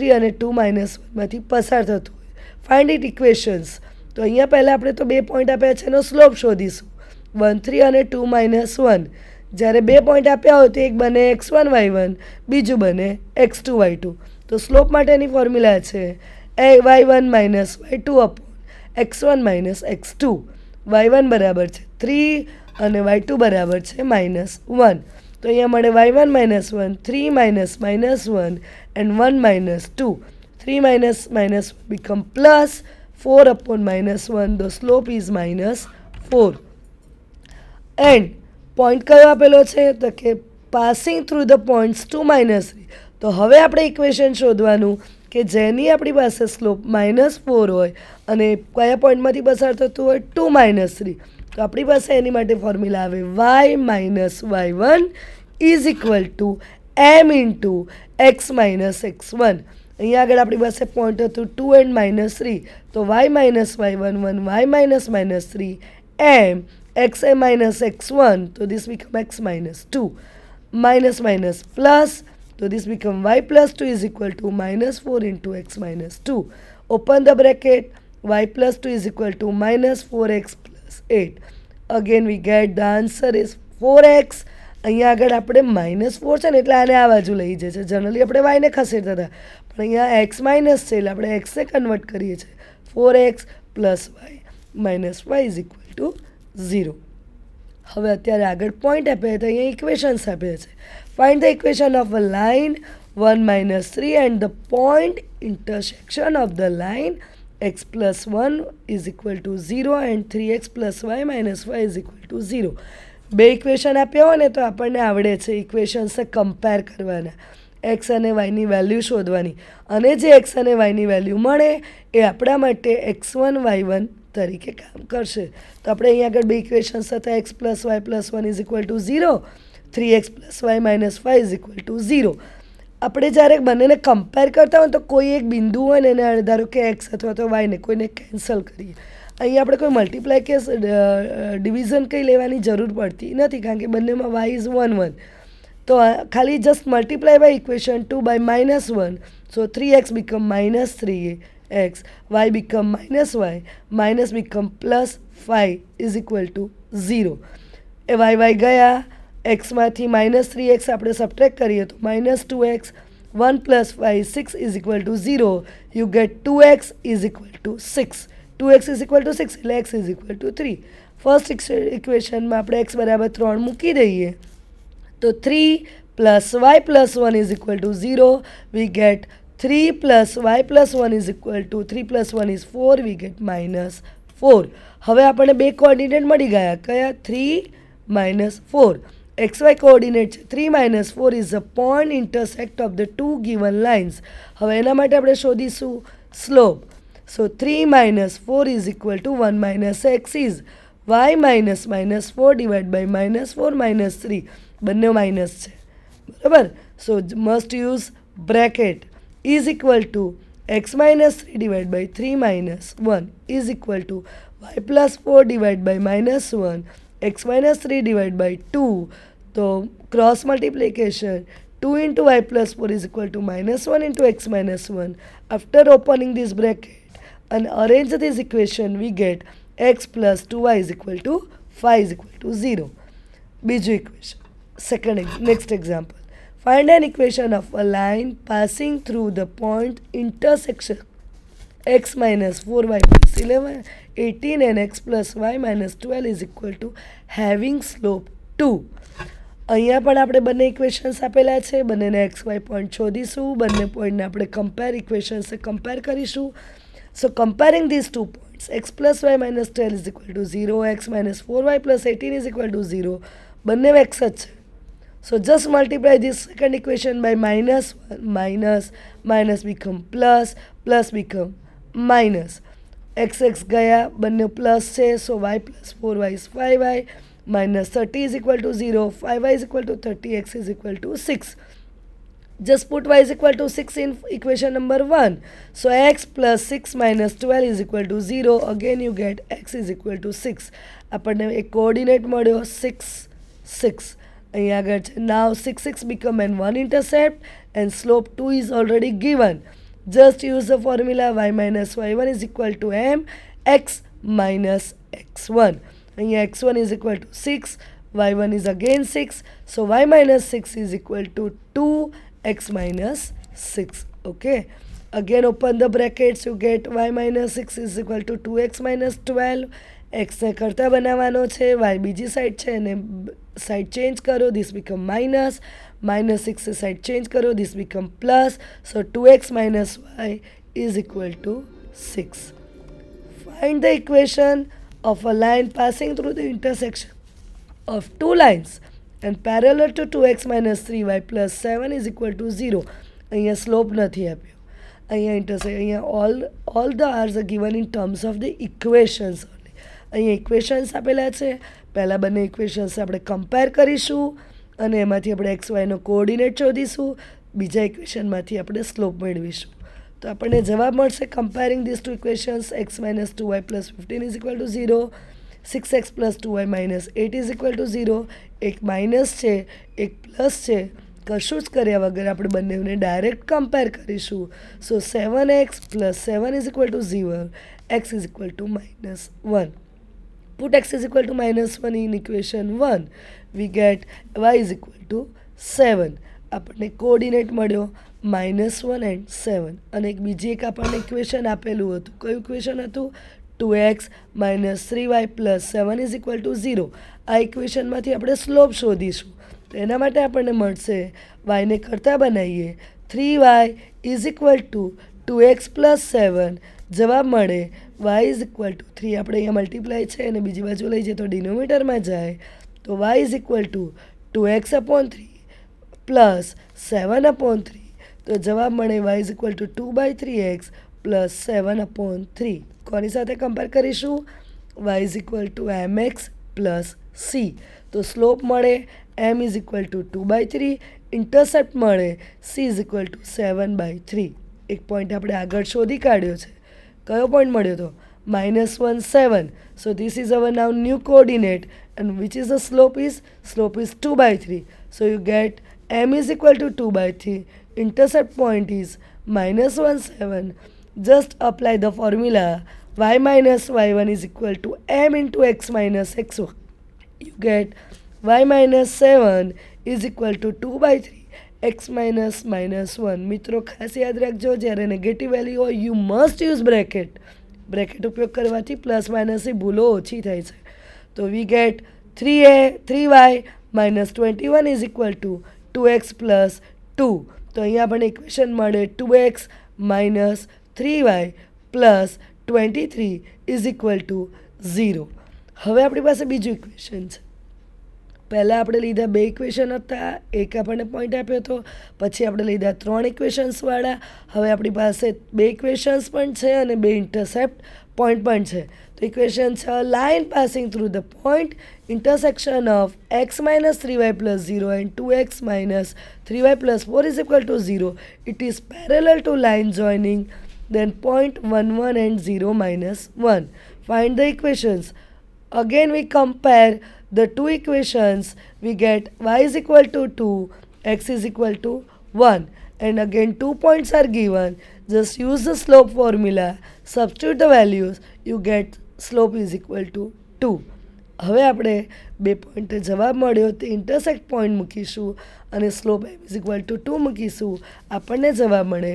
Three અને two minus વનમાંથી પસાર થતું હોય ફાઇન્ડ ઇટ ઇક્વેશન્સ તો અહીંયા પહેલાં આપણે તો બે પોઈન્ટ આપ્યા છે એનો સ્લોપ શોધીશું વન થ્રી અને ટુ માઇનસ વન જ્યારે બે પોઈન્ટ આપ્યા હોય તો એક બને એક્સ વન વાય વન બીજું બને એક્સ ટુ વાય ટુ તો સ્લોપ માટેની ફોર્મ્યુલા છે એ y one minus y two upon x one minus x two y one બરાબર છે થ્રી અને વાય ટુ બરાબર છે માઇનસ વન તો અહીંયા મળે y one minus one three minus minus one and one minus two three minus minus become plus four upon minus one the slope is minus four and point કયો આપેલો છે તો કે passing through the points two minus three તો હવે આપણે equation શોધવાનું કે જેની આપણી પાસે સ્લોપ માઇનસ ફોર હોય અને કયા પોઈન્ટમાંથી પસાર થતું હોય ટુ માઇનસ થ્રી તો આપણી પાસે એની માટે ફોર્મ્યુલા આવે y minus y one is equal to m into x minus x one અહીંયા આગળ આપણી પાસે પોઈન્ટ હતું ટુ એન્ડ માઇનસ થ્રી તો y minus y one one y minus minus three m x એ માઇનસ એક્સ વન તો this become x minus two minus minus plus તો this this become y plus 2 is two minus four into x minus two open the bracket Y plus two is equal to minus four x eight again we get the answer is four x અહીંયા આગળ આપણે minus four છે ને એટલે આને આ બાજુ લઈ જાય છે જનરલી આપણે વાયને ખસેડતા હતા પણ અહીંયા એક્સ માઇનસ છે એટલે આપણે એક્સે કન્વર્ટ કરીએ છીએ four x plus y minus y is equal to zero હવે અત્યારે આગળ પોઈન્ટ આપ્યા તો અહીંયા ઇક્વેશન્સ આપ્યા છે find the equation of a line one minus three and the point intersection of the line x plus 1 is equal to 0 and 3x plus y minus y is equal to 0 બે equation આપ્યા હોય ને તો આપણને આવડે છે ઇક્વેશન્સને compare કરવાના x અને વાયની વેલ્યુ શોધવાની અને જે એક્સ અને વાયની વેલ્યુ મળે એ આપણા માટે એક્સ વન વાય વન તરીકે કામ કરશે તો આપણે અહીંયા આગળ બે ઇક્વેશન્સ હતા x plus y plus one is equal to zero three x plus y minus y is equal to zero આપણે જ્યારે બંનેને કમ્પેર કરતા હોય તો કોઈ એક બિંદુ હોય ને એને ધારો કે એક્સ અથવા તો વાયને કોઈને કેન્સલ કરીએ અહીં આપણે કોઈ મલ્ટીપ્લાય કે ડિવિઝન કંઈ લેવાની જરૂર પડતી નથી કારણ કે બંનેમાં વાય ઇઝ વન વન તો ખાલી just multiply by equation two by minus one so three x become minus three x y become minus y minus become plus five is equal to zero એ y y ગયા x माथी -3x આપણે subtract કરીએ તો -2x 1 + y 6 = 0 you get 2x = 6 2x = 6 એટલે x = 3 first equation માં આપણે x = 3 મૂકી દઈએ તો 3 + y + 1 = 0 we get 3 + y + 1 = 3 + 1 = 4 we get -4 હવે આપણે બે કોઓર્ડિનેટ મળી ગયા 3 - 4 xy કોઓર્ડિનેટ છે three minus four is a point intersect of the two given lines હવે એના માટે આપણે શોધીશું slope so three minus four is equal to one minus x is y minus minus four divide by minus four minus three બંને minus છે બરાબર so must use bracket is equal to x minus three divide by three minus one is equal to y plus four divide by minus one x minus 3 divided by 2. So cross multiplication 2 into y plus 4 is equal to minus 1 into x minus 1. After opening this bracket and arrange this equation we get x plus 2y is equal to 5 is equal to 0. Biju equation. Second, next example. Find an equation of a line passing through the point intersection x minus four y plus 11 18 and x plus y minus 12 is equal to having slope 2 અહીંયા પણ આપણે બંને equations આપેલા છે બંનેને x Y point શોધીશું બંને પોઈન્ટને આપણે કમ્પેર ઇક્વેશન્સે કમ્પેર કરીશું so comparing this two points x plus y minus twelve is equal to zero x minus four y plus eighteen is equal to zero બંને એક્સ જ છે so just multiply this second equation by minus 1, minus minus become plus plus become minus x x गया बनने plus से so y plus 4 y is 5 y minus 30 is equal to 0 5 y is equal to 30 x is equal to 6 just put y is equal to 6 in equation number 1 so x plus 6 minus 12 is equal to 0 again you get x is equal to 6 अपने एक coordinate मड़े हो 6 6 यह अगर now 6 6 become and 1 intercept and slope 2 is already given just use the formula y minus y1 is equal to m x minus x1. And x1 is equal to 6, y1 is again 6. So y minus 6 is equal to 2 x minus 6. Okay. Again open the brackets you get y minus 6 is equal to 2x minus 12. એક્સને કરતાં બનાવવાનો છે y બીજી side છે એને side change karo. This become minus. minus 6 side change karo this become plus so 2x minus y is equal to 6 find the equation of a line passing through the intersection of two lines and parallel to 2x minus 3y plus 7 is equal to 0 અહીંયા slope નથી આપ્યો અહીંયા ઇન્ટરસે અહીંયા all all the આર્સ are given in terms of the equations અહીંયા equations આપેલા છે પહેલાં બંને ઇક્વેશન્સ આપણે કમ્પેર કરીશું અને એમાંથી આપણે એક્સ વાયનો કોઓર્ડિનેટ શોધીશું બીજા ઇક્વેશનમાંથી આપણે સ્લોપ મેળવીશું તો આપણને જવાબ મળશે comparing this two equations x minus two y plus fifteen is equal to zero six x plus two y minus eight is equal to zero એક માઇનસ છે એક પ્લસ છે કશું જ કર્યા વગર આપણે બંનેને ડાયરેક્ટ કમ્પેર કરીશું so seven x plus seven is equal to zero x is equal to minus one put x is equal to minus 1 in equation 1 we get y is equal to 7 આપણને coordinate મળ્યો minus one and seven અને એક બીજી એક આપણને equation આપેલું હતું કયું ઇક્વેશન હતું two x minus three y plus seven is equal to zero આ ઇક્વેશનમાંથી આપણે સ્લોપ શોધીશું તો એના માટે આપણને મળશે વાયને કરતાં બનાવીએ three y is equal to two x plus seven જવાબ મળે y is equal to three આપણે અહીંયા મલ્ટીપ્લાય છે અને બીજી બાજુ લઈ જઈએ તો ડિનોમીટરમાં જાય તો y is equal to two x upon three plus seven upon three તો જવાબ મળે y is equal to two by three x plus seven upon three કોની સાથે કમ્પેર કરીશું y is equal to m x plus c તો slope મળે m is equal to two by three intercept મળે c is equal to seven by three એક point આપણે આગળ શોધી કાઢ્યો છે કયો point મળ્યો હતો minus 1 7 so this is our now new coordinate and which is the slope is slope is 2 by 3 so you get m is equal to 2 by 3 intercept point is minus 1 7 just apply the formula y minus y1 is equal to m into x minus x1 you get y minus 7 is equal to 2 by 3 x minus minus one મિત્રો ખાસ યાદ રાખજો જ્યારે negative value હોય you must use bracket bracket ઉપયોગ કરવાથી plus માઇનસની ભૂલો ઓછી થાય છે તો વી ગેટ થ્રી એ three y minus twenty one is equal to two x plus two તો અહીંયા આપણને ઇક્વેશન મળે two x minus three y plus twenty three is equal to zero હવે આપણી પાસે બીજું ઇક્વેશન છે પહેલાં આપણે લીધા બે ઇક્વેશન હતા એક આપણને પોઈન્ટ આપ્યો હતો પછી આપણે લીધા ત્રણ ઇક્વેશન્સવાળા હવે આપણી પાસે બે ઇક્વેશન્સ પણ છે અને બે ઇન્ટરસેપ્ટ પોઈન્ટ પણ છે તો ઇક્વેશન છે line passing through the point intersection of x minus three y plus zero and two x minus three y plus four is equal to zero it is parallel to line joining joining one one and zero minus one find the equations Again we compare the two equations we get y is equal to 2 x is equal to 1 and again two points are given just use the slope formula substitute the values you get slope is equal to 2 હવે આપણે બે પોઈન્ટે જવાબ મળ્યો તે intersect point મૂકીશું અને slope m is equal to two મૂકીશું આપણને જવાબ મળે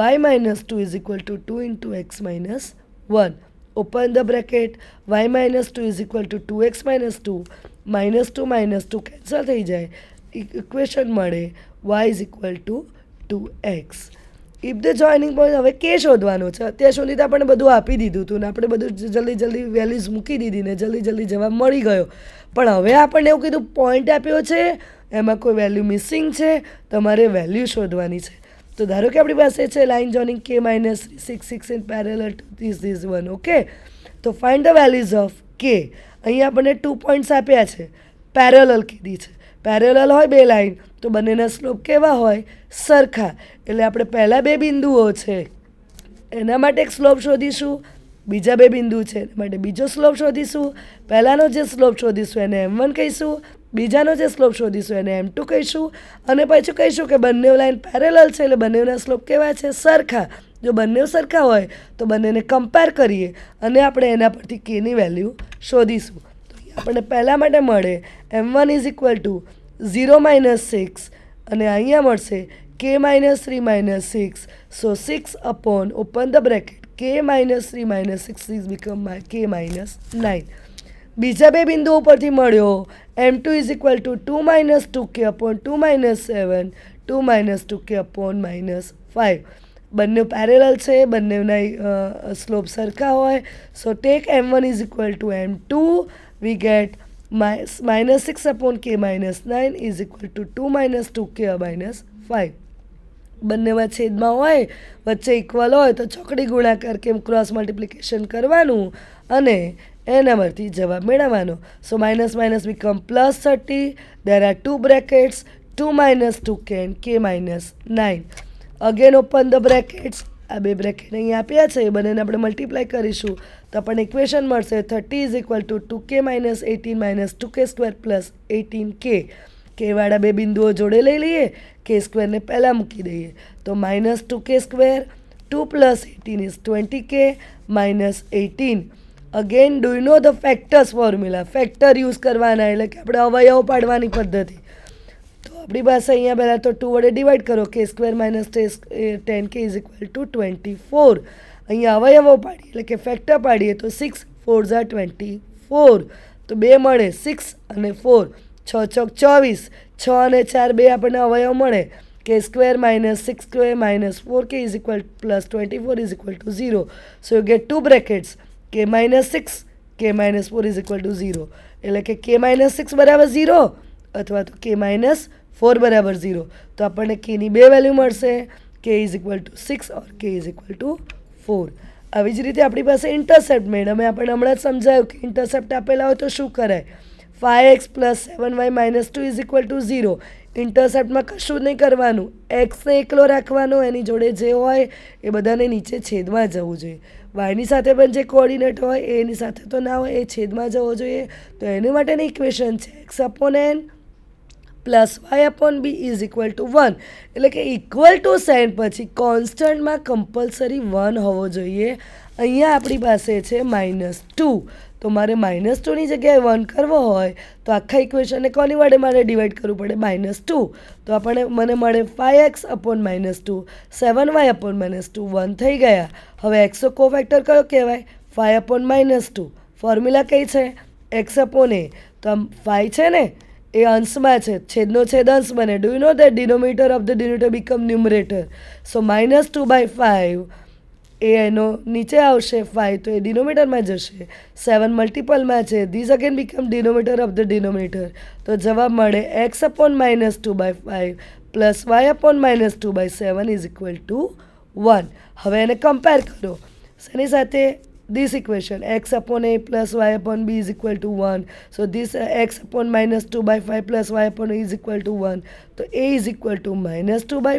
y minus two is equal to two into x minus one open the bracket y minus two is equal to two x minus two minus two minus two cancel થઈ જાય equation e- મળે y y equal to two x if the joining point હવે k શોધવાનો છે અત્યાર સુધી તો આપણે બધું આપી દીધું હતું ને આપણે બધું જલ્દી જલ્દી વેલ્યુઝ મૂકી દીધી ને જલ્દી જલ્દી જવાબ મળી ગયો પણ હવે આપણને એવું કીધું પોઈન્ટ આપ્યો છે એમાં કોઈ વેલ્યુ મિસિંગ છે તમારે વેલ્યુ શોધવાની છે તો ધારો કે આપણી પાસે છે line joining k minus three six six in parallel to this these one okay તો find the values of k અહીંયા આપણને ટુ પોઈન્ટ્સ આપ્યા છે પેરેલલ કીધી છે પેરેલલ હોય બે લાઇન તો બંનેના સ્લોપ કેવા હોય સરખા એટલે આપણે પહેલાં બે બિંદુઓ છે એના માટે એક સ્લોપ શોધીશું બીજા બે બિંદુ છે એના માટે બીજો સ્લોપ શોધીશું પહેલાંનો જે સ્લોપ શોધીશું એને એમ વન કહીશું બીજાનો જે સ્લોપ શોધીશું એને એમ ટુ કહીશું અને પછી કહીશું કે બંને લાઇન પેરેલલ છે એટલે બંનેના સ્લોપ કેવા છે સરખા જો બંને સરખા હોય તો બંનેને કમ્પેર કરીએ અને આપણે એના પરથી કેની વેલ્યુ શોધીશું તો આપણને પહેલાં માટે મળે m one is equal to zero minus six અને અહીંયા મળશે k minus three minus six so six upon open the bracket k minus three minus six is become k minus nine બીજા બે બિંદુઓ પરથી મળ્યો m two is equal to two minus two k upon two minus seven two minus two k upon minus five બંને parallel છે બંનેના slope સરખા હોય so tech M one is equal to m two we get minus six upon k minus nine is equal to two minus two k minus five બંનેમાં છેદમાં હોય વચ્ચે equal હોય તો ચોકડી ગુણાકાર કેમ ક્રોસ મલ્ટિપ્લિકેશન કરવાનું અને એના પરથી જવાબ મેળવવાનો so minus minus become plus thirty there are two brackets two minus two can k minus nine again open the brackets આ બે બ્રેકેટ અહીંયા આપ્યા છે એ બંનેને આપણે મલ્ટીપ્લાય કરીશું તો આપણને ઇક્વેશન મળશે thirty is equal to two k minus eighteen minus two k square plus eighteen k કેવાળા બે બિંદુઓ જોડે લઈ લઈએ કે સ્ક્વેરને પહેલાં મૂકી દઈએ તો minus two k square two plus eighteen is twenty k minus eighteen again do know the factors formula factor use કરવાના એટલે કે આપણે અવયવો પાડવાની પદ્ધતિ તો આપણી પાસે અહીંયા પહેલાં તો ટુ વડે ડિવાઈડ કરો k square minus ten k is equal to twenty four અહીંયા અવયવો પાડીએ એટલે કે ફેક્ટર પાડીએ તો સિક્સ ફોર ઝા ટ્વેન્ટી ફોર તો બે મળે સિક્સ અને ફોર છ ચોક ચોવીસ છ અને ચાર બે આપણને અવયવ મળે k square minus six square minus four k is equal plus twenty four is equal to zero so you get two brackets k minus six k minus four is equal to zero એટલે કે કે minus six બરાબર zero અથવા તો કે minus four બરાબર zero તો આપણને કેની બે વેલ્યુ મળશે k is equal to six or k is equal two four આવી જ રીતે આપણી પાસે ઇન્ટરસેપ્ટ મેડમે આપણે હમણાં જ સમજાયું કે ઇન્ટરસેપ્ટ આપેલા હોય તો શું કરાય five x plus seven y minus two is equal to zero ઇન્ટરસેપ્ટમાં કશું જ નહીં કરવાનું એક્સને એકલો રાખવાનો એની જોડે જે હોય એ બધાને નીચે છેદમાં જવું જોઈએ વાયની સાથે પણ જે કોઓર્ડિનેટ હોય એની સાથે તો ના હોય એ છેદમાં જવો જોઈએ તો એની માટેની ઇક્વેશન છે x upon n plus y upon b is equal to one એટલે કે ઇક્વલ ટુ સેન પછી કોન્સ્ટન્ટમાં કમ્પલસરી વન હોવો જોઈએ અહીંયા આપણી પાસે છે માઇનસ ટુ તો મારે માઇનસ ટુની જગ્યાએ વન કરવો હોય તો આખા ઇક્વેશનને કોની વડે મારે ડિવાઈડ કરવું પડે માઇનસ ટુ તો આપણે મને મળે five x upon minus two seven y upon minus two one થઈ ગયા હવે એક્સનો કોફેક્ટર કયો કહેવાય five upon minus two formula કઈ છે એક્સ અપોન એ તો આમ ફાઇવ છે ને એ અંશમાં છે છેદનો છેદ અંશ બને do you know that denominator of the denominator become numerator so minus two by five એ એનો નીચે આવશે ફાઇવ તો એ ડિનોમિનેટરમાં જશે સેવન મલ્ટિપલમાં છે these again become denominator of the denominator તો જવાબ મળે x upon minus two by five plus y upon minus two by seven is equal to one હવે એને કમ્પેર કરો શેની સાથે this equation x upon a plus y upon b is equal to 1 so this uh, x upon minus 2 by 5 plus y upon a is equal to 1 so a is equal to minus 2 by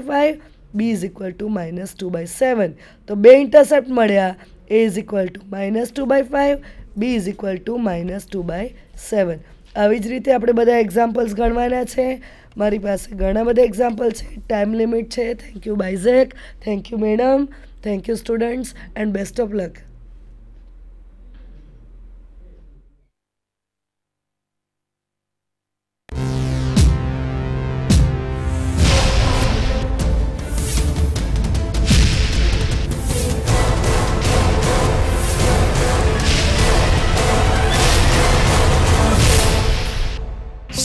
b is equal to minus two by seven તો બે intercept મળ્યા a is equal to minus two by five b is equal to minus two by seven આવી જ રીતે આપણે બધા examples ગણવાના છે મારી પાસે ઘણા બધા એક્ઝામ્પલ છે ટાઈમ લિમિટ છે થેન્ક યુ બાઇઝેક thank you madam thank you students and best of luck